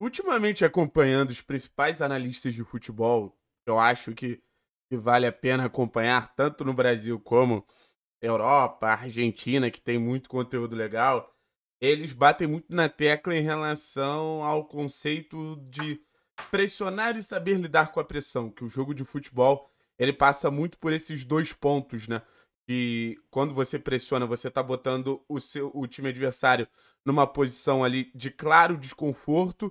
Ultimamente, acompanhando os principais analistas de futebol, eu acho que, que vale a pena acompanhar, tanto no Brasil como Europa, Argentina, que tem muito conteúdo legal, eles batem muito na tecla em relação ao conceito de pressionar e saber lidar com a pressão, que o jogo de futebol ele passa muito por esses dois pontos, né? Que quando você pressiona, você está botando o seu o time adversário numa posição ali de claro desconforto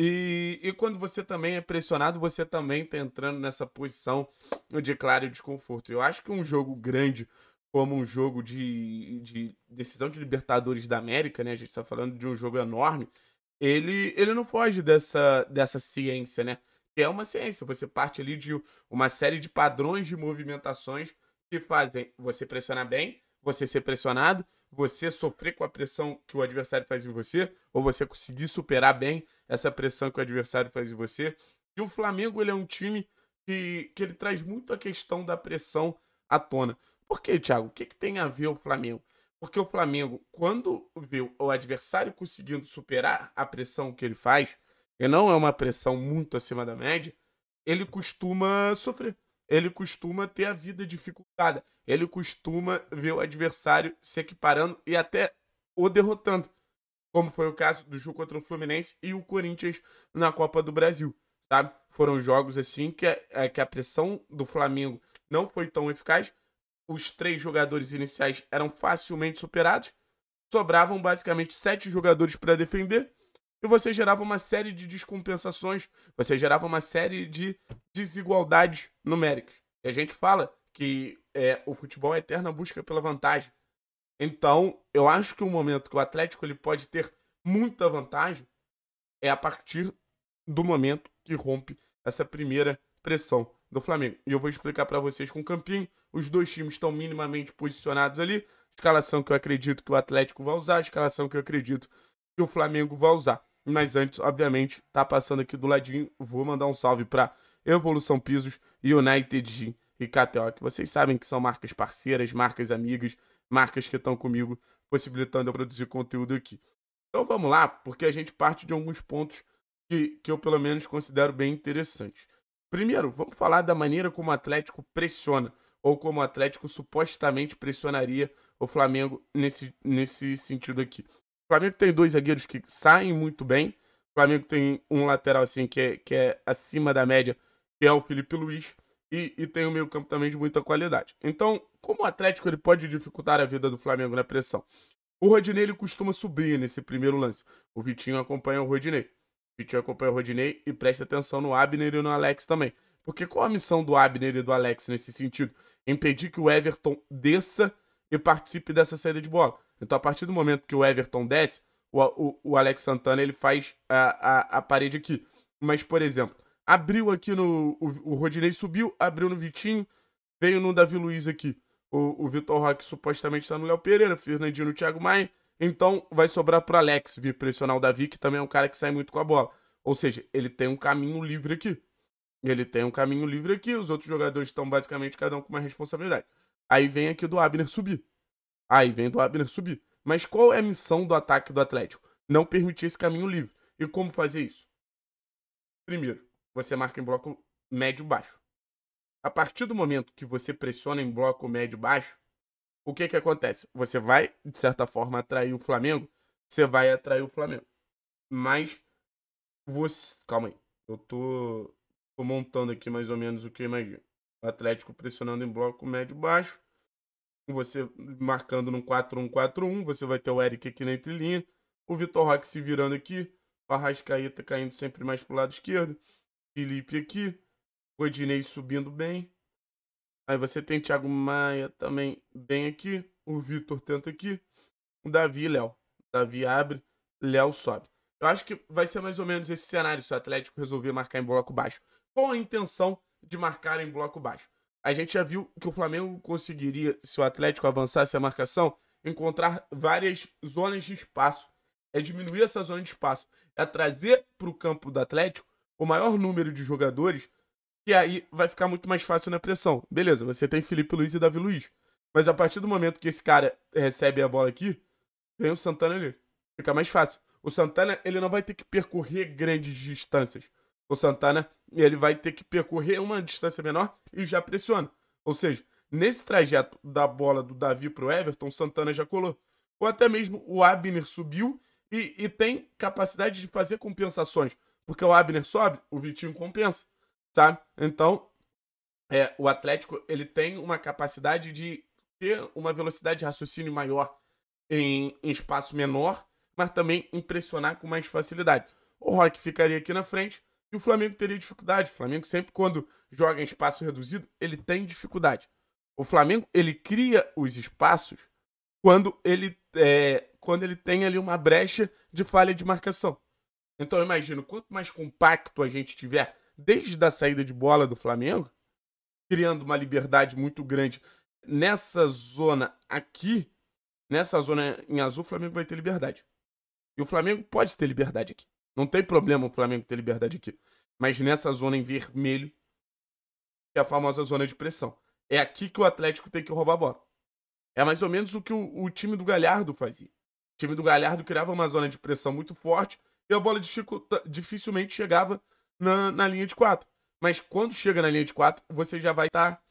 e, e quando você também é pressionado, você também está entrando nessa posição de claro desconforto. Eu acho que um jogo grande, como um jogo de, de decisão de Libertadores da América, né? A gente está falando de um jogo enorme. Ele, ele não foge dessa, dessa ciência, né? Que é uma ciência. Você parte ali de uma série de padrões de movimentações que fazem você pressionar bem, você ser pressionado, você sofrer com a pressão que o adversário faz em você, ou você conseguir superar bem essa pressão que o adversário faz em você. E o Flamengo ele é um time que, que ele traz muito a questão da pressão à tona. Por que, Thiago? O que, que tem a ver o Flamengo? Porque o Flamengo, quando vê o adversário conseguindo superar a pressão que ele faz, e não é uma pressão muito acima da média, ele costuma sofrer ele costuma ter a vida dificultada. Ele costuma ver o adversário se equiparando e até o derrotando. Como foi o caso do jogo contra o Fluminense e o Corinthians na Copa do Brasil, sabe? Foram jogos assim que a, é, que a pressão do Flamengo não foi tão eficaz. Os três jogadores iniciais eram facilmente superados. Sobravam basicamente sete jogadores para defender e você gerava uma série de descompensações, você gerava uma série de desigualdades numéricas. E a gente fala que é, o futebol é eterna busca pela vantagem. Então, eu acho que o momento que o Atlético ele pode ter muita vantagem é a partir do momento que rompe essa primeira pressão do Flamengo. E eu vou explicar para vocês com o Campinho. Os dois times estão minimamente posicionados ali. Escalação que eu acredito que o Atlético vai usar, escalação que eu acredito que o Flamengo vai usar. Mas antes, obviamente, tá passando aqui do ladinho, vou mandar um salve para Evolução Pisos, United Gym e KTO, que vocês sabem que são marcas parceiras, marcas amigas, marcas que estão comigo, possibilitando eu produzir conteúdo aqui. Então vamos lá, porque a gente parte de alguns pontos que, que eu pelo menos considero bem interessantes. Primeiro, vamos falar da maneira como o Atlético pressiona, ou como o Atlético supostamente pressionaria o Flamengo nesse, nesse sentido aqui. O Flamengo tem dois zagueiros que saem muito bem. O Flamengo tem um lateral assim que é, que é acima da média, que é o Felipe Luiz. E, e tem o um meio campo também de muita qualidade. Então, como o Atlético ele pode dificultar a vida do Flamengo na pressão? O Rodinei ele costuma subir nesse primeiro lance. O Vitinho acompanha o Rodinei. O Vitinho acompanha o Rodinei e presta atenção no Abner e no Alex também. Porque qual a missão do Abner e do Alex nesse sentido? Impedir que o Everton desça e participe dessa saída de bola. Então, a partir do momento que o Everton desce, o, o, o Alex Santana ele faz a, a, a parede aqui. Mas, por exemplo, abriu aqui no. O, o Rodinei subiu, abriu no Vitinho, veio no Davi Luiz aqui. O, o Vitor Roque supostamente está no Léo Pereira, Fernandinho no Thiago Maia. Então vai sobrar para Alex vir pressionar o Davi, que também é um cara que sai muito com a bola. Ou seja, ele tem um caminho livre aqui. Ele tem um caminho livre aqui, os outros jogadores estão basicamente cada um com uma responsabilidade. Aí vem aqui do Abner subir. Aí vem do Abner subir. Mas qual é a missão do ataque do Atlético? Não permitir esse caminho livre. E como fazer isso? Primeiro, você marca em bloco médio-baixo. A partir do momento que você pressiona em bloco médio-baixo, o que, que acontece? Você vai, de certa forma, atrair o Flamengo. Você vai atrair o Flamengo. Mas você. Calma aí. Eu tô, tô montando aqui mais ou menos o que eu imagino. O Atlético pressionando em bloco médio-baixo. Você marcando no 4-1-4-1. Você vai ter o Eric aqui na entrelinha. O Vitor Roque se virando aqui. O Arrascaeta caindo sempre mais para o lado esquerdo. Felipe aqui. O Edinei subindo bem. Aí você tem Thiago Maia também bem aqui. O Vitor tenta aqui. O Davi e Léo. Davi abre, Léo sobe. Eu acho que vai ser mais ou menos esse cenário se o Atlético resolver marcar em bloco baixo. Com a intenção de marcar em bloco baixo. A gente já viu que o Flamengo conseguiria, se o Atlético avançasse a marcação, encontrar várias zonas de espaço. É diminuir essa zona de espaço. É trazer para o campo do Atlético o maior número de jogadores, e aí vai ficar muito mais fácil na pressão. Beleza, você tem Felipe Luiz e Davi Luiz. Mas a partir do momento que esse cara recebe a bola aqui, vem o Santana ali. Fica mais fácil. O Santana, ele não vai ter que percorrer grandes distâncias o Santana ele vai ter que percorrer uma distância menor e já pressiona. Ou seja, nesse trajeto da bola do Davi para o Everton, Santana já colou. Ou até mesmo o Abner subiu e, e, tem capacidade de fazer compensações. Porque o Abner sobe, o Vitinho compensa, sabe? Então, é, o Atlético ele tem uma capacidade de ter uma velocidade de raciocínio maior em, em espaço menor, mas também impressionar com mais facilidade. O Rock ficaria aqui na frente, e o Flamengo teria dificuldade. O Flamengo sempre quando joga em espaço reduzido, ele tem dificuldade. O Flamengo, ele cria os espaços quando ele, é, quando ele tem ali uma brecha de falha de marcação. Então eu imagino, quanto mais compacto a gente tiver desde a saída de bola do Flamengo, criando uma liberdade muito grande nessa zona aqui, nessa zona em azul, o Flamengo vai ter liberdade. E o Flamengo pode ter liberdade aqui. Não tem problema o Flamengo ter liberdade aqui. Mas nessa zona em vermelho, que é a famosa zona de pressão. É aqui que o Atlético tem que roubar a bola. É mais ou menos o que o, o time do Galhardo fazia. O time do Galhardo criava uma zona de pressão muito forte e a bola dificilmente chegava na, na linha de quatro. Mas quando chega na linha de quatro, você já vai estar tá,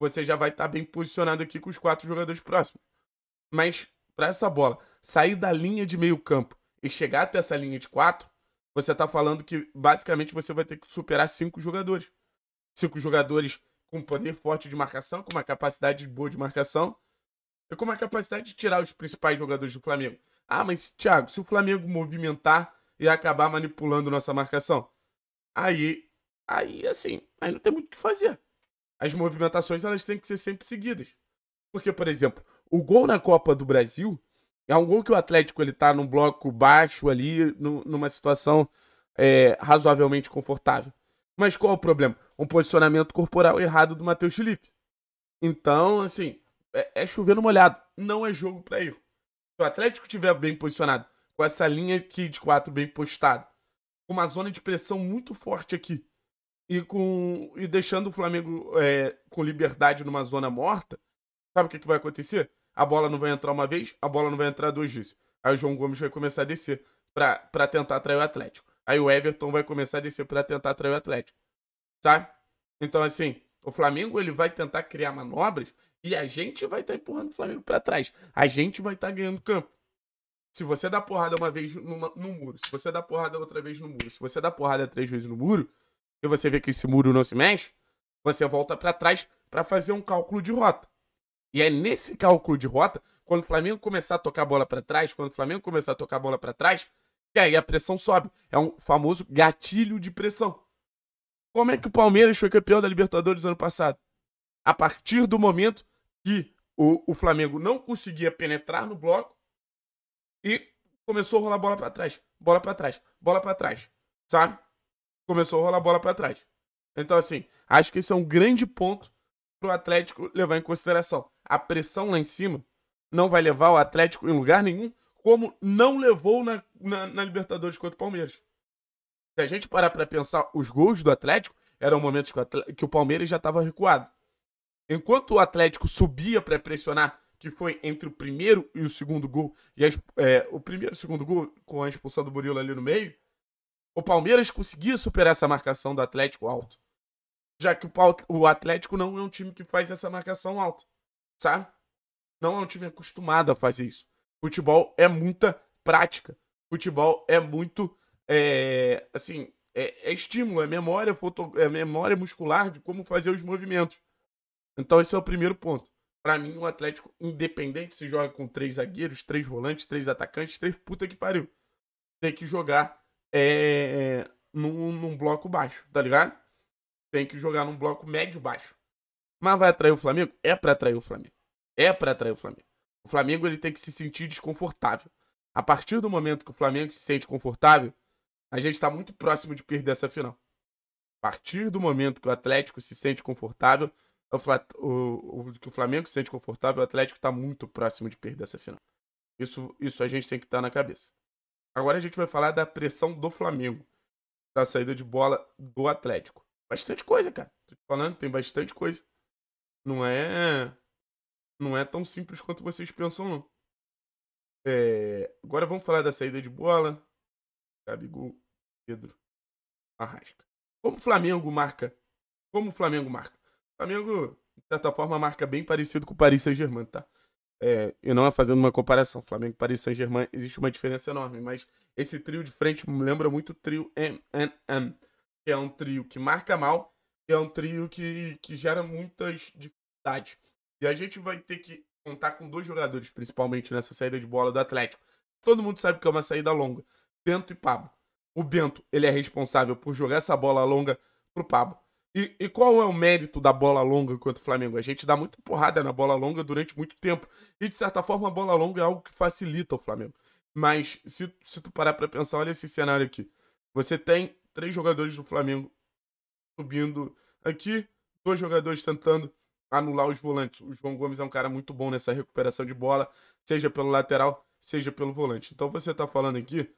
você já vai estar tá bem posicionado aqui com os quatro jogadores próximos. Mas para essa bola sair da linha de meio campo e chegar até essa linha de quatro, você tá falando que basicamente você vai ter que superar cinco jogadores. Cinco jogadores com poder forte de marcação, com uma capacidade boa de marcação e com uma capacidade de tirar os principais jogadores do Flamengo. Ah, mas Thiago, se o Flamengo movimentar e acabar manipulando nossa marcação, aí, aí assim, aí não tem muito o que fazer. As movimentações elas têm que ser sempre seguidas. Porque, por exemplo, o gol na Copa do Brasil é um gol que o Atlético ele tá num bloco baixo ali, no, numa situação é, razoavelmente confortável. Mas qual é o problema? Um posicionamento corporal errado do Matheus Felipe. Então, assim, é, é chover no molhado. Não é jogo para erro. Se o Atlético estiver bem posicionado, com essa linha aqui de quatro bem postada, com uma zona de pressão muito forte aqui, e com e deixando o Flamengo é, com liberdade numa zona morta, sabe o que, que vai acontecer? a bola não vai entrar uma vez, a bola não vai entrar duas vezes. Aí o João Gomes vai começar a descer para tentar atrair o Atlético. Aí o Everton vai começar a descer para tentar atrair o Atlético. Sabe? Então, assim, o Flamengo ele vai tentar criar manobras e a gente vai estar tá empurrando o Flamengo para trás. A gente vai estar tá ganhando campo. Se você dá porrada uma vez no, no muro, se você dá porrada outra vez no muro, se você dá porrada três vezes no muro, e você vê que esse muro não se mexe, você volta para trás para fazer um cálculo de rota. E é nesse cálculo de rota, quando o Flamengo começar a tocar a bola para trás, quando o Flamengo começar a tocar a bola para trás, que aí a pressão sobe. É um famoso gatilho de pressão. Como é que o Palmeiras foi campeão da Libertadores ano passado? A partir do momento que o, o Flamengo não conseguia penetrar no bloco e começou a rolar bola para trás, bola para trás, bola para trás, sabe? Começou a rolar bola para trás. Então, assim, acho que esse é um grande ponto para o Atlético levar em consideração a pressão lá em cima não vai levar o Atlético em lugar nenhum, como não levou na, na, na Libertadores contra o Palmeiras. Se a gente parar para pensar, os gols do Atlético eram momentos que o, Atlético, que o Palmeiras já estava recuado. Enquanto o Atlético subia para pressionar, que foi entre o primeiro e o segundo gol, e a, é, o primeiro e o segundo gol com a expulsão do Murilo ali no meio, o Palmeiras conseguia superar essa marcação do Atlético alto. Já que o, o Atlético não é um time que faz essa marcação alta sabe? Não é um time acostumado a fazer isso. Futebol é muita prática. Futebol é muito, é, assim, é, é, estímulo, é memória, foto, é memória muscular de como fazer os movimentos. Então esse é o primeiro ponto. Para mim, o um Atlético independente se joga com três zagueiros, três volantes, três atacantes, três puta que pariu. Tem que jogar é, num, num bloco baixo, tá ligado? Tem que jogar num bloco médio baixo. Mas vai atrair o Flamengo? É para atrair o Flamengo. É para atrair o Flamengo. O Flamengo ele tem que se sentir desconfortável. A partir do momento que o Flamengo se sente confortável, a gente está muito próximo de perder essa final. A partir do momento que o Atlético se sente confortável, o, o, o que o Flamengo se sente confortável, o Atlético está muito próximo de perder essa final. Isso, isso a gente tem que estar tá na cabeça. Agora a gente vai falar da pressão do Flamengo, da saída de bola do Atlético. Bastante coisa, cara. Tô te falando, tem bastante coisa. Não é. Não é tão simples quanto vocês pensam, não. É, agora vamos falar da saída de bola. Gabigol, Pedro, Arrasca. Como o Flamengo marca? Como o Flamengo marca? O Flamengo, de certa forma, marca bem parecido com o Paris Saint-Germain, tá? É, eu não é fazendo uma comparação. Flamengo e Paris Saint-Germain, existe uma diferença enorme, mas esse trio de frente me lembra muito o trio MNM, que é um trio que marca mal é um trio que, que gera muitas dificuldades. E a gente vai ter que contar com dois jogadores, principalmente nessa saída de bola do Atlético. Todo mundo sabe que é uma saída longa. Bento e Pablo. O Bento, ele é responsável por jogar essa bola longa pro Pablo. E, e, qual é o mérito da bola longa contra o Flamengo? A gente dá muita porrada na bola longa durante muito tempo. E, de certa forma, a bola longa é algo que facilita o Flamengo. Mas, se, se tu parar pra pensar, olha esse cenário aqui. Você tem três jogadores do Flamengo subindo aqui. Dois jogadores tentando anular os volantes. O João Gomes é um cara muito bom nessa recuperação de bola, seja pelo lateral, seja pelo volante. Então você está falando aqui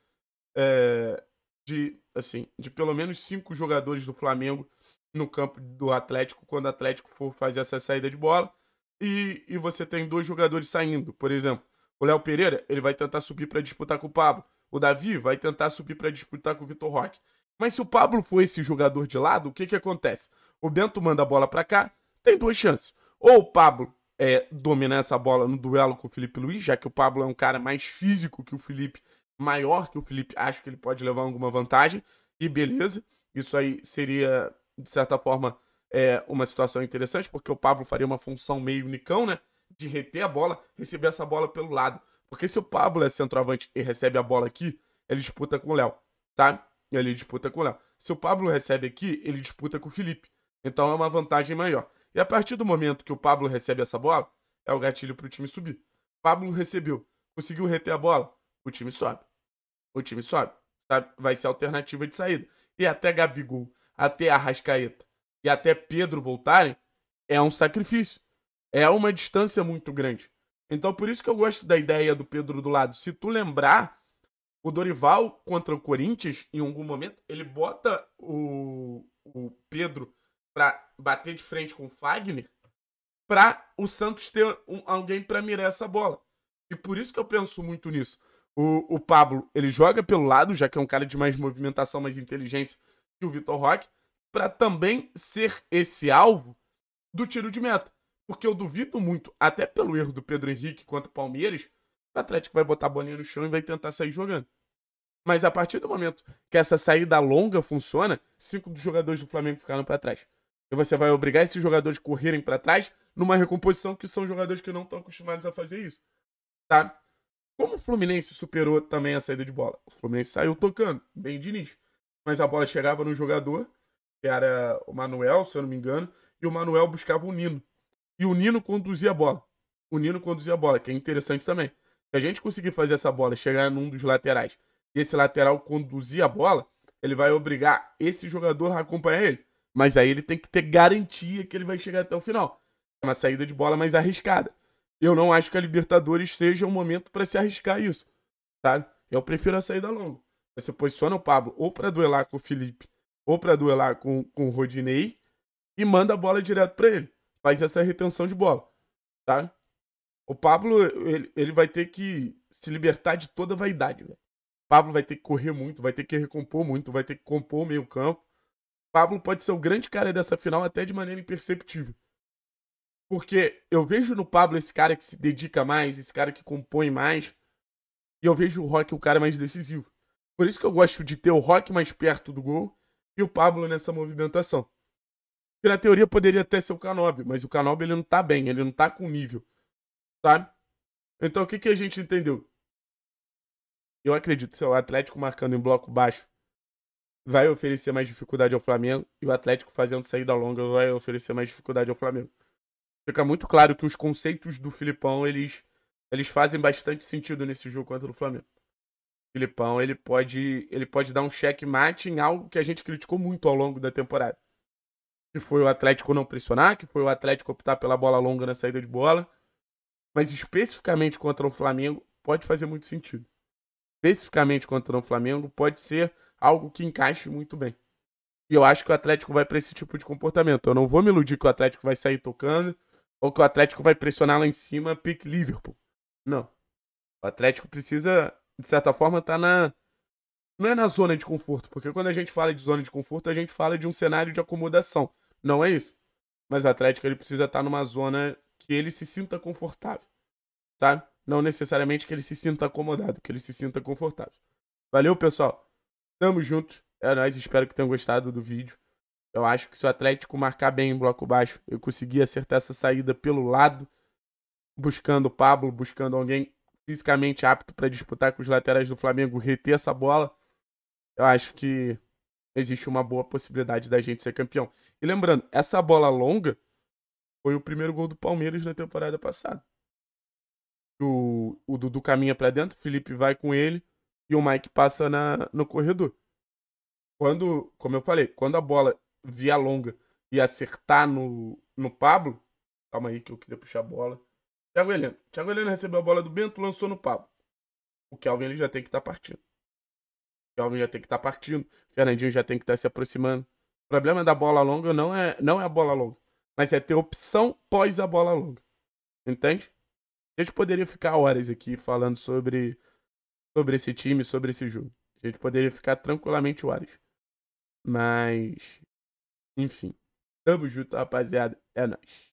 é, de assim de pelo menos cinco jogadores do Flamengo no campo do Atlético quando o Atlético for fazer essa saída de bola e, e você tem dois jogadores saindo, por exemplo. O Léo Pereira, ele vai tentar subir para disputar com o Pablo. O Davi vai tentar subir para disputar com o Vitor Roque. Mas se o Pablo for esse jogador de lado, o que, que acontece? O Bento manda a bola para cá, tem duas chances. Ou o Pablo é, dominar essa bola no duelo com o Felipe Luiz, já que o Pablo é um cara mais físico que o Felipe, maior que o Felipe, acho que ele pode levar alguma vantagem, e beleza. Isso aí seria, de certa forma, é, uma situação interessante, porque o Pablo faria uma função meio unicão, né? De reter a bola, receber essa bola pelo lado. Porque se o Pablo é centroavante e recebe a bola aqui, ele disputa com o Léo, tá? Ele disputa com o Léo. Se o Pablo recebe aqui, ele disputa com o Felipe. Então é uma vantagem maior. E a partir do momento que o Pablo recebe essa bola, é o gatilho para o time subir. Pablo recebeu, conseguiu reter a bola, o time sobe. O time sobe. Sabe? Vai ser a alternativa de saída. E até Gabigol, até Arrascaeta e até Pedro voltarem, é um sacrifício. É uma distância muito grande. Então por isso que eu gosto da ideia do Pedro do lado. Se tu lembrar, o Dorival contra o Corinthians, em algum momento, ele bota o, o Pedro para bater de frente com o Fagner para o Santos ter um, alguém para mirar essa bola. E por isso que eu penso muito nisso. O, o Pablo, ele joga pelo lado, já que é um cara de mais movimentação, mais inteligência que o Vitor Roque, para também ser esse alvo do tiro de meta. Porque eu duvido muito, até pelo erro do Pedro Henrique contra o Palmeiras, o Atlético vai botar a bolinha no chão e vai tentar sair jogando. Mas a partir do momento que essa saída longa funciona, cinco dos jogadores do Flamengo ficaram para trás. E você vai obrigar esses jogadores a correrem para trás numa recomposição que são jogadores que não estão acostumados a fazer isso. Tá? Como o Fluminense superou também a saída de bola? O Fluminense saiu tocando, bem de Diniz. Mas a bola chegava no jogador, que era o Manuel, se eu não me engano, e o Manuel buscava o Nino. E o Nino conduzia a bola. O Nino conduzia a bola, que é interessante também. Se a gente conseguir fazer essa bola chegar num dos laterais e esse lateral conduzir a bola, ele vai obrigar esse jogador a acompanhar ele. Mas aí ele tem que ter garantia que ele vai chegar até o final. É uma saída de bola mais arriscada. Eu não acho que a Libertadores seja o momento para se arriscar isso, sabe? Eu prefiro a saída longa. Você posiciona o Pablo ou para duelar com o Felipe ou para duelar com, com o Rodinei e manda a bola direto para ele. Faz essa retenção de bola, tá? O Pablo, ele, ele vai ter que se libertar de toda vaidade, velho. Pablo vai ter que correr muito, vai ter que recompor muito, vai ter que compor o meio-campo. Pablo pode ser o grande cara dessa final até de maneira imperceptível. Porque eu vejo no Pablo esse cara que se dedica mais, esse cara que compõe mais. E eu vejo o Rock o cara mais decisivo. Por isso que eu gosto de ter o Rock mais perto do gol e o Pablo nessa movimentação. Que na teoria poderia até ser o Canobi, mas o Canobi ele não tá bem, ele não tá com nível. Então o que, que a gente entendeu? Eu acredito que o Atlético marcando em bloco baixo vai oferecer mais dificuldade ao Flamengo e o Atlético fazendo saída longa vai oferecer mais dificuldade ao Flamengo. Fica muito claro que os conceitos do Filipão, eles, eles fazem bastante sentido nesse jogo contra o Flamengo. O Filipão, ele pode, ele pode dar um checkmate em algo que a gente criticou muito ao longo da temporada. Que foi o Atlético não pressionar, que foi o Atlético optar pela bola longa na saída de bola mas especificamente contra o Flamengo, pode fazer muito sentido. Especificamente contra o Flamengo, pode ser algo que encaixe muito bem. E eu acho que o Atlético vai para esse tipo de comportamento. Eu não vou me iludir que o Atlético vai sair tocando ou que o Atlético vai pressionar lá em cima, pique Liverpool. Não. O Atlético precisa, de certa forma, estar tá na. Não é na zona de conforto, porque quando a gente fala de zona de conforto, a gente fala de um cenário de acomodação. Não é isso. Mas o Atlético ele precisa estar tá numa zona que ele se sinta confortável, sabe? Não necessariamente que ele se sinta acomodado, que ele se sinta confortável. Valeu, pessoal. Tamo junto. É nóis. Espero que tenham gostado do vídeo. Eu acho que se o Atlético marcar bem em bloco baixo, eu conseguir acertar essa saída pelo lado, buscando o Pablo, buscando alguém fisicamente apto para disputar com os laterais do Flamengo, reter essa bola. Eu acho que existe uma boa possibilidade da gente ser campeão. E lembrando, essa bola longa foi o primeiro gol do Palmeiras na temporada passada. O, o Dudu caminha para dentro, o Felipe vai com ele e o Mike passa na, no corredor. Quando, como eu falei, quando a bola via longa e acertar no, no Pablo, calma aí que eu queria puxar a bola. Thiago Heleno. Thiago Heleno recebeu a bola do Bento, lançou no Pablo. O Kelvin ele já tem que estar tá partindo. O Kelvin já tem que estar tá partindo. O Fernandinho já tem que estar tá se aproximando. O problema da bola longa não é, não é a bola longa. Mas é ter opção pós a bola longa. Entende? A gente poderia ficar horas aqui falando sobre, sobre esse time, sobre esse jogo. A gente poderia ficar tranquilamente horas. Mas, enfim. Tamo junto, rapaziada. É nóis.